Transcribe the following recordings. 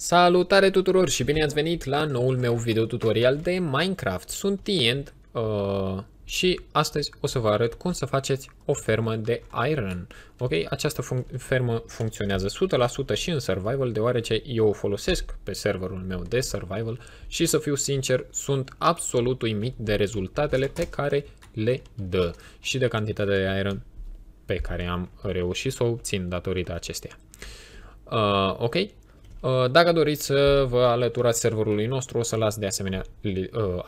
Salutare tuturor și bine ați venit la noul meu video tutorial de Minecraft. Sunt Tient uh, și astăzi o să vă arăt cum să faceți o fermă de iron. Ok, această func fermă funcționează 100% și în survival, deoarece eu o folosesc pe serverul meu de survival și să fiu sincer, sunt absolut uimit de rezultatele pe care le dă și de cantitatea de iron pe care am reușit să o obțin datorită acesteia. Uh, ok, Uh, dacă doriți să vă alăturați serverului nostru, o să las de asemenea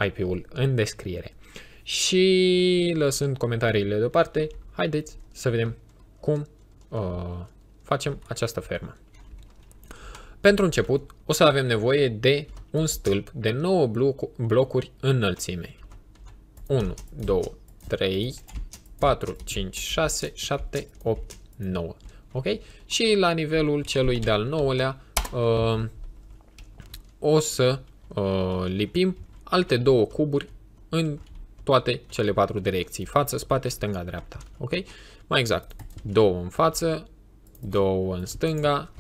IP-ul uh, în descriere. Și lăsând comentariile deoparte, haideți să vedem cum uh, facem această fermă. Pentru început, o să avem nevoie de un stâlp de 9 blocuri înălțime. 1, 2, 3, 4, 5, 6, 7, 8, 9. Ok? Și la nivelul celui de-al 9-lea uh, o să uh, lipim alte două cuburi în toate cele patru direcții, față, spate, stânga, dreapta, ok? Mai exact, două în față, două în stânga,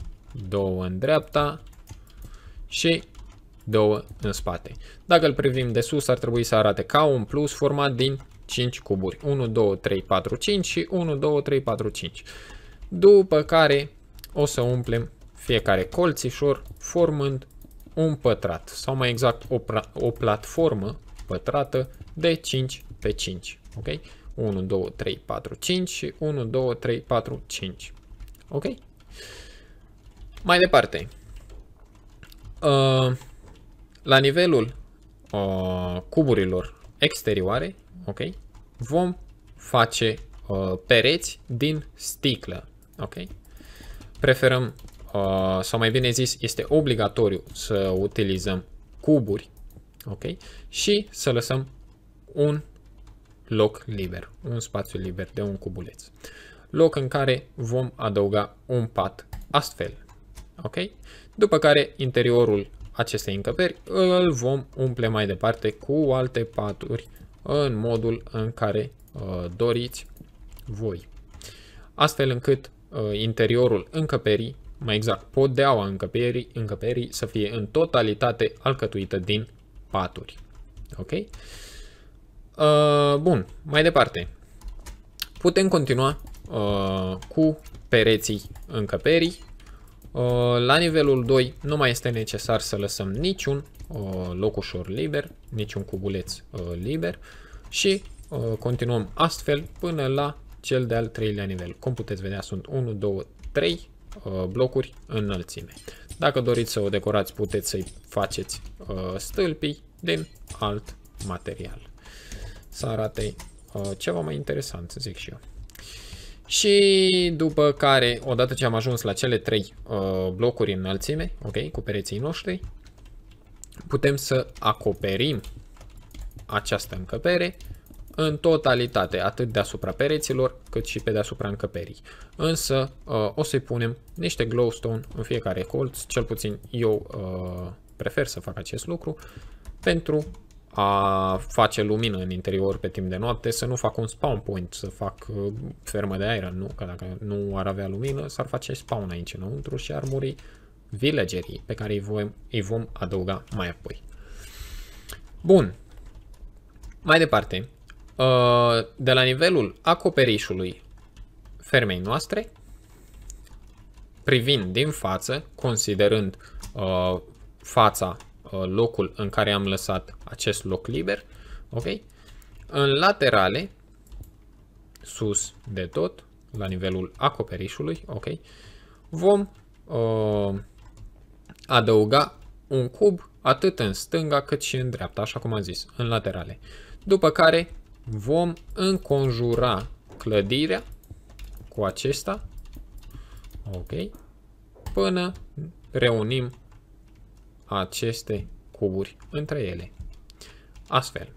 două în dreapta și două în spate. Dacă îl privim de sus, ar trebui să arate ca un plus format din 5 cuburi. 1, 2, 3, 4, 5 și 1, 2, 3, 4, 5. După care o să umplem fiecare colțișor formând un pătrat sau mai exact o, o platformă pătrată de 5 pe 5. Ok? 1, 2, 3, 4, 5 și 1, 2, 3, 4, 5. Ok? Mai departe. Uh, la nivelul uh, cuburilor exterioare, ok, vom face uh, pereți din sticlă, ok. Preferăm Uh, sau mai bine zis, este obligatoriu să utilizăm cuburi ok? și să lăsăm un loc liber, un spațiu liber de un cubuleț. Loc în care vom adăuga un pat astfel, ok? După care interiorul acestei încăperi îl vom umple mai departe cu alte paturi în modul în care uh, doriți voi. Astfel încât uh, interiorul încăperii mai exact, podeaua încăperii, încăperii să fie în totalitate alcătuită din paturi. Ok? Uh, bun, mai departe. Putem continua uh, cu pereții încăperii. Uh, la nivelul 2 nu mai este necesar să lăsăm niciun uh, locușor liber, niciun cubuleț uh, liber și uh, continuăm astfel până la cel de-al treilea nivel. Cum puteți vedea, sunt 1, 2, 3 Uh, blocuri înălțime. Dacă doriți să o decorați, puteți să-i faceți uh, stâlpii din alt material. Să arate uh, ceva mai interesant, zic și eu. Și după care, odată ce am ajuns la cele trei blocuri blocuri înălțime, ok, cu pereții noștri, putem să acoperim această încăpere în totalitate, atât deasupra pereților, cât și pe deasupra încăperii. Însă uh, o să-i punem niște glowstone în fiecare colț, cel puțin eu uh, prefer să fac acest lucru, pentru a face lumină în interior pe timp de noapte, să nu fac un spawn point, să fac uh, fermă de iron, nu? Că dacă nu ar avea lumină, s-ar face spawn aici înăuntru și ar muri villagerii pe care îi vom, îi vom adăuga mai apoi. Bun. Mai departe, Uh, de la nivelul acoperișului fermei noastre, privind din față, considerând uh, fața, uh, locul în care am lăsat acest loc liber, ok? În laterale, sus de tot, la nivelul acoperișului, ok? Vom uh, adăuga un cub atât în stânga cât și în dreapta, așa cum am zis, în laterale. După care vom înconjura clădirea cu acesta. Ok. Până reunim aceste cuburi între ele. Astfel.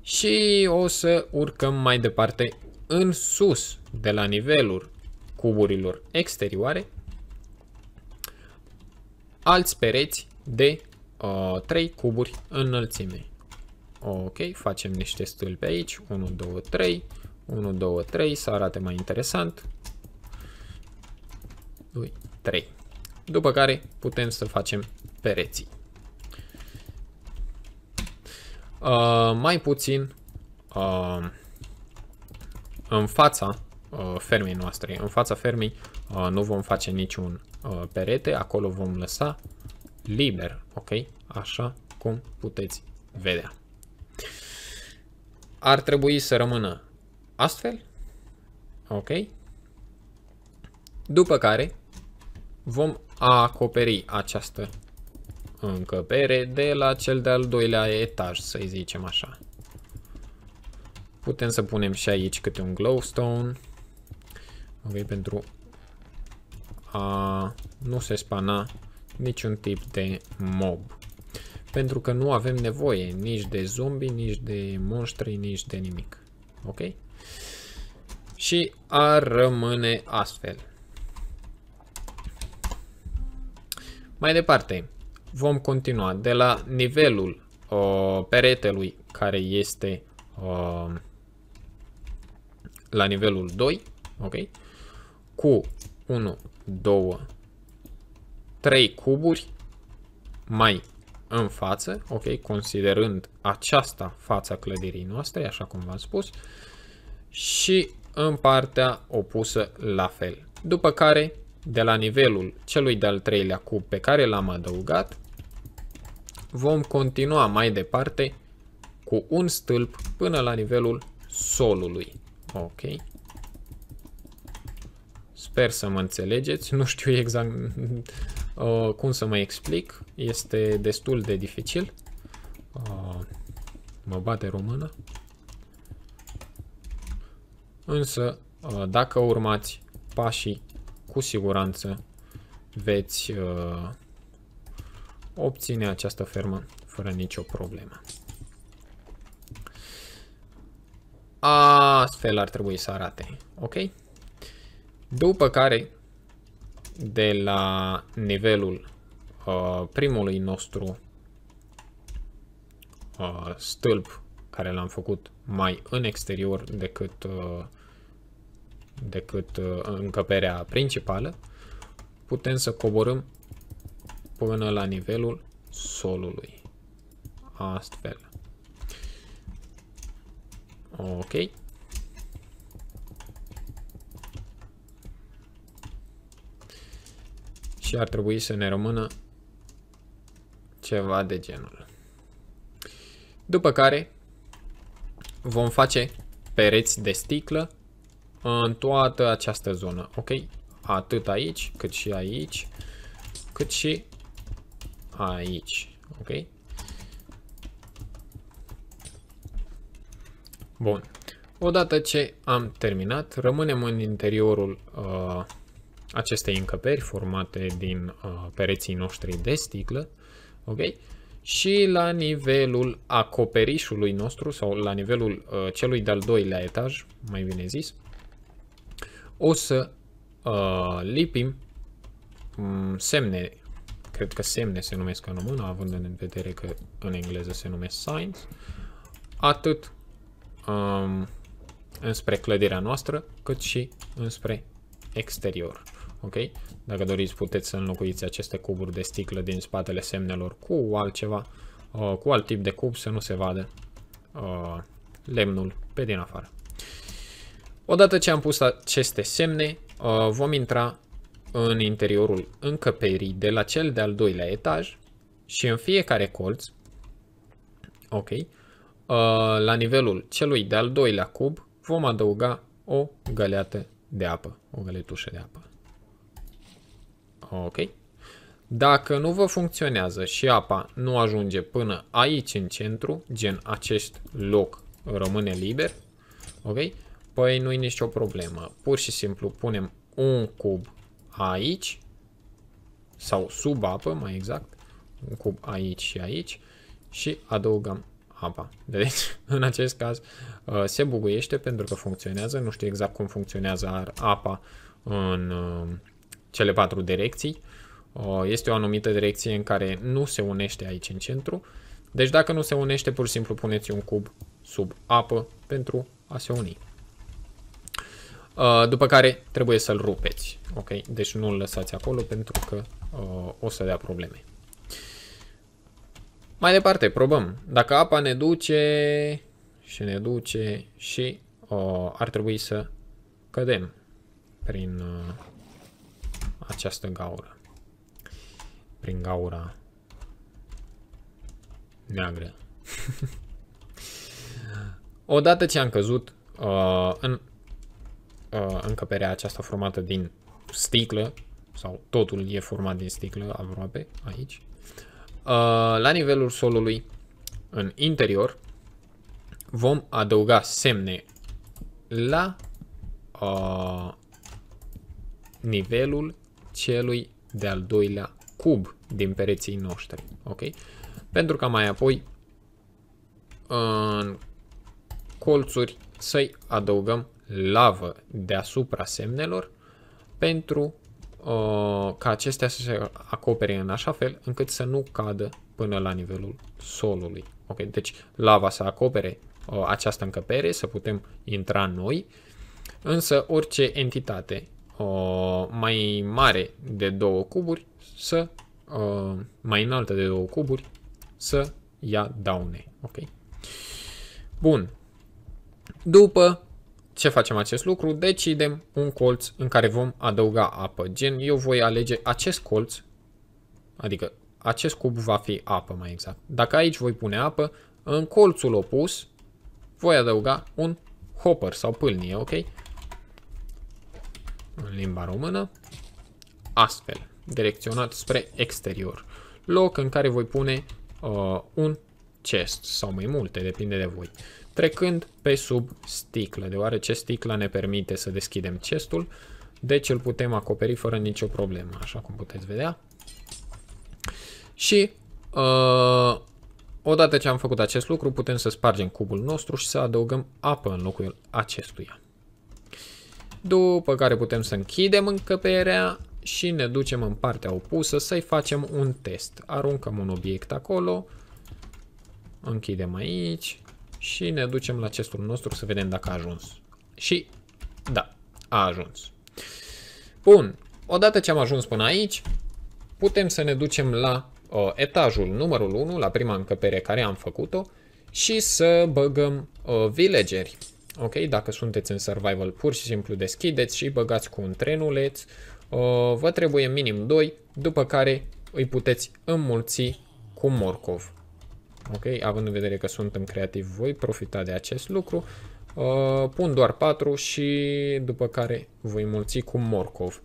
Și o să urcăm mai departe în sus de la nivelul cuburilor exterioare alți pereți de uh, 3 cuburi înălțime. Ok, facem niște stâlpi aici. 1, 2, 3. 1, 2, 3. Să arate mai interesant. 2, 3. După care putem să facem pereții. Uh, mai puțin uh, în fața uh, fermei noastre. În fața fermei uh, nu vom face niciun uh, perete. Acolo vom lăsa liber. Ok? Așa cum puteți vedea ar trebui să rămână astfel. Ok? După care vom acoperi această încăpere de la cel de-al doilea etaj, să zicem așa. Putem să punem și aici câte un glowstone. Ok, pentru a nu se spana niciun tip de mob pentru că nu avem nevoie nici de zombi, nici de monștri, nici de nimic. Ok? Și ar rămâne astfel. Mai departe, vom continua de la nivelul uh, peretelui care este uh, la nivelul 2, ok? Cu 1, 2, 3 cuburi mai în față, ok, considerând aceasta fața clădirii noastre, așa cum v-am spus, și în partea opusă la fel. După care, de la nivelul celui de-al treilea cub pe care l-am adăugat, vom continua mai departe cu un stâlp până la nivelul solului. Ok. Sper să mă înțelegeți, nu știu exact Uh, cum să mă explic? Este destul de dificil. Uh, mă bate română. Însă, uh, dacă urmați pașii, cu siguranță veți uh, obține această fermă fără nicio problemă. Astfel ar trebui să arate, ok? După care de la nivelul uh, primului nostru uh, stâlp care l-am făcut mai în exterior decât, uh, decât uh, încăperea principală, putem să coborâm până la nivelul solului. Astfel. Ok. și ar trebui să ne rămână ceva de genul. După care vom face pereți de sticlă în toată această zonă, ok? Atât aici, cât și aici, cât și aici, ok? Bun. Odată ce am terminat, rămânem în interiorul uh, aceste încăperi formate din uh, pereții noștri de sticlă, ok? Și la nivelul acoperișului nostru sau la nivelul uh, celui de-al doilea etaj, mai bine zis, o să uh, lipim um, semne, cred că semne se numesc în română, având în vedere că în engleză se numesc signs, atât um, înspre clădirea noastră, cât și înspre exterior ok? Dacă doriți puteți să înlocuiți aceste cuburi de sticlă din spatele semnelor cu altceva, uh, cu alt tip de cub să nu se vadă uh, lemnul pe din afară. Odată ce am pus aceste semne, uh, vom intra în interiorul încăperii de la cel de-al doilea etaj și în fiecare colț, ok, uh, la nivelul celui de-al doilea cub vom adăuga o găleată de apă, o găletușă de apă. Ok. Dacă nu vă funcționează și apa nu ajunge până aici în centru, gen acest loc rămâne liber, ok? Păi nu e nicio problemă. Pur și simplu punem un cub aici, sau sub apă, mai exact, un cub aici și aici, și adăugăm apa. Deci În acest caz uh, se buguiește pentru că funcționează. Nu știu exact cum funcționează apa în uh, cele patru direcții. Este o anumită direcție în care nu se unește aici în centru. Deci dacă nu se unește, pur și simplu puneți un cub sub apă pentru a se uni. După care trebuie să-l rupeți. Ok? Deci nu-l lăsați acolo pentru că o să dea probleme. Mai departe, probăm. Dacă apa ne duce și ne duce și ar trebui să cădem prin această gaură. Prin gaura neagră. Odată ce am căzut uh, în uh, încăperea aceasta formată din sticlă, sau totul e format din sticlă aproape aici, uh, la nivelul solului, în interior, vom adăuga semne la uh, nivelul celui de-al doilea cub din pereții noștri. Ok? Pentru ca mai apoi în colțuri să-i adăugăm lavă deasupra semnelor pentru uh, ca acestea să se acopere în așa fel încât să nu cadă până la nivelul solului. Ok, deci lava să acopere uh, această încăpere, să putem intra noi, însă orice entitate o, mai mare de două cuburi să, uh, mai înaltă de două cuburi să ia daune. Ok? Bun. După ce facem acest lucru, decidem un colț în care vom adăuga apă. Gen, eu voi alege acest colț, adică acest cub va fi apă mai exact. Dacă aici voi pune apă, în colțul opus voi adăuga un hopper sau pâlnie, ok? în limba română, astfel, direcționat spre exterior, loc în care voi pune uh, un chest sau mai multe, depinde de voi, trecând pe sub sticlă, deoarece sticla ne permite să deschidem chestul, deci îl putem acoperi fără nicio problemă, așa cum puteți vedea. Și uh, odată ce am făcut acest lucru, putem să spargem cubul nostru și să adăugăm apă în locul acestuia după care putem să închidem încăperea și ne ducem în partea opusă să-i facem un test. Aruncăm un obiect acolo, închidem aici și ne ducem la chestul nostru să vedem dacă a ajuns. Și da, a ajuns. Bun, odată ce am ajuns până aici, putem să ne ducem la uh, etajul numărul 1, la prima încăpere care am făcut-o, și să băgăm uh, ă, villageri. Ok, dacă sunteți în survival, pur și simplu deschideți și băgați cu un trenuleț. Uh, vă trebuie minim 2, după care îi puteți înmulți cu morcov. Ok, având în vedere că suntem creativi, voi profita de acest lucru. Uh, pun doar 4 și după care voi mulți cu morcov.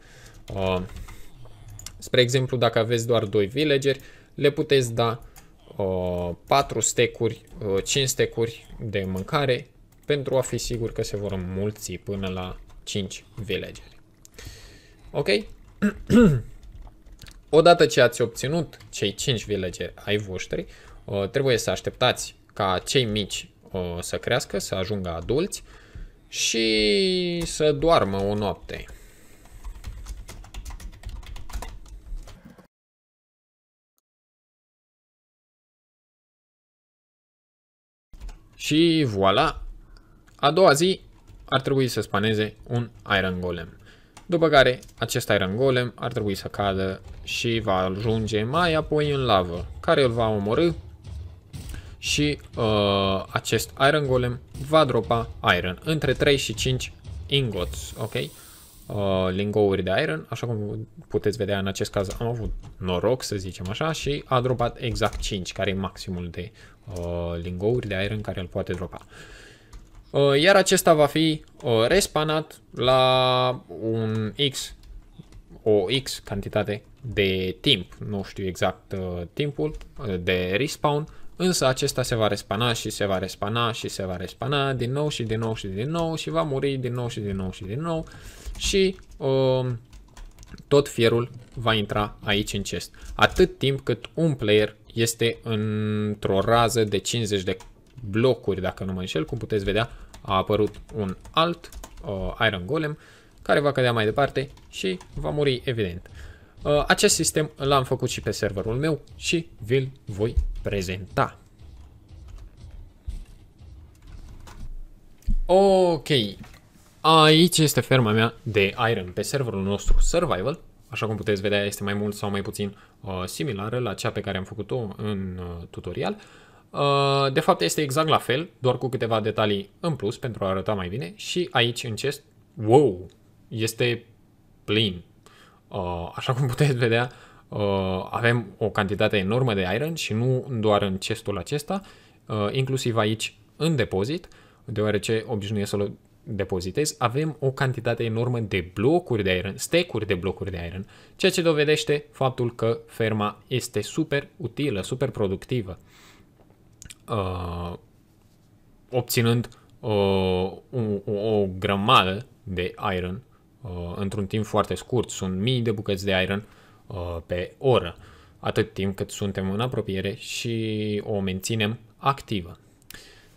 Uh, spre exemplu, dacă aveți doar 2 villageri, le puteți da uh, 4 stecuri, uh, 5 stecuri de mâncare pentru a fi sigur că se vor mulți până la 5 villageri. Ok? Odată ce ați obținut cei 5 villageri ai voștri, uh, trebuie să așteptați ca cei mici uh, să crească, să ajungă adulți și să doarmă o noapte. Și voilà, a doua zi ar trebui să spaneze un Iron Golem. După care acest Iron Golem ar trebui să cadă și va ajunge mai apoi în lavă, care îl va omorâ și uh, acest Iron Golem va dropa Iron, între 3 și 5 ingots, ok? Uh, lingouri de iron, așa cum puteți vedea în acest caz am avut noroc să zicem așa și a dropat exact 5 care e maximul de uh, lingouri de iron care îl poate dropa. Uh, Uh, iar acesta va fi uh, respanat la un X, o X cantitate de timp, nu știu exact uh, timpul de respawn, însă acesta se va respana și se va respana și se va respana din nou și din nou și din nou și va muri din nou și din nou și din nou și um, tot fierul va intra aici în chest. Atât timp cât un player este într-o rază de 50 de blocuri, dacă nu mă înșel, cum puteți vedea, a apărut un alt uh, Iron Golem, care va cădea mai departe și va muri, evident. Uh, acest sistem l-am făcut și pe serverul meu și vi-l voi prezenta. Ok, aici este ferma mea de Iron pe serverul nostru Survival. Așa cum puteți vedea, este mai mult sau mai puțin uh, similară la cea pe care am făcut-o în uh, tutorial. Uh, Uh, de fapt este exact la fel, doar cu câteva detalii în plus pentru a arăta mai bine și aici în chest, wow, este plin. Uh, așa cum puteți vedea, uh, avem o cantitate enormă de iron și nu doar în chestul acesta, inclusiv aici în depozit, deoarece obișnuie să-l depozitez, avem o cantitate enormă de blocuri de iron, stecuri de blocuri de iron, ceea ce dovedește faptul că ferma este super utilă, super productivă uh, obținând uh, o, o, o grămadă de iron uh, într-un timp foarte scurt. Sunt mii de bucăți de iron uh, pe oră, atât timp cât suntem în apropiere și o menținem activă.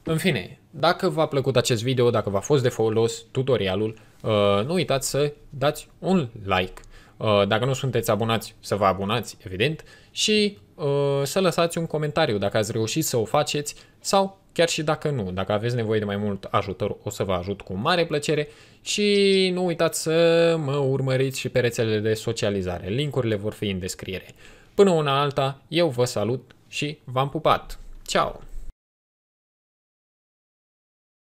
În fine, dacă v-a plăcut acest video, dacă v-a fost de folos tutorialul, uh, nu uitați să dați un like Uh, dacă nu sunteți abonați, să vă abonați, evident, și uh, să lăsați un comentariu dacă ați reușit să o faceți sau chiar și dacă nu. Dacă aveți nevoie de mai mult ajutor, o să vă ajut cu mare plăcere și nu uitați să mă urmăriți și pe rețelele de socializare. Linkurile vor fi în descriere. Până una alta, eu vă salut și v-am pupat! Ciao!